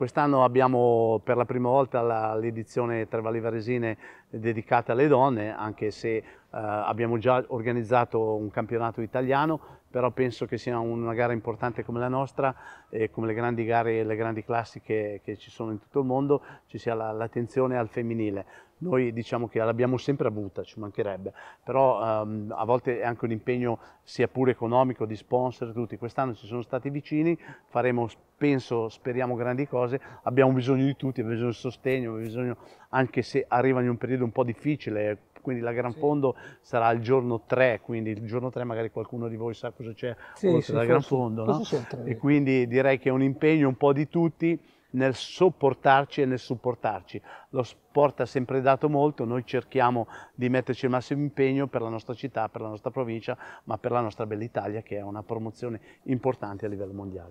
Quest'anno abbiamo per la prima volta l'edizione Tre Valli Varesine dedicata alle donne, anche se eh, abbiamo già organizzato un campionato italiano, però penso che sia una gara importante come la nostra, e come le grandi gare e le grandi classiche che ci sono in tutto il mondo, ci sia l'attenzione al femminile. Noi diciamo che l'abbiamo sempre avuta, ci mancherebbe, però um, a volte è anche un impegno sia pure economico, di sponsor, tutti. Quest'anno ci sono stati vicini, faremo, penso, speriamo grandi cose, abbiamo bisogno di tutti, abbiamo bisogno di sostegno, abbiamo bisogno, anche se arriva in un periodo un po' difficile, quindi la Gran sì. Fondo sarà il giorno 3, quindi il giorno 3 magari qualcuno di voi sa cosa c'è sì, oltre sì, alla Gran Fondo, no? e quindi direi che è un impegno un po' di tutti nel sopportarci e nel supportarci. Lo sport ha sempre dato molto, noi cerchiamo di metterci il massimo impegno per la nostra città, per la nostra provincia, ma per la nostra bella Italia che è una promozione importante a livello mondiale.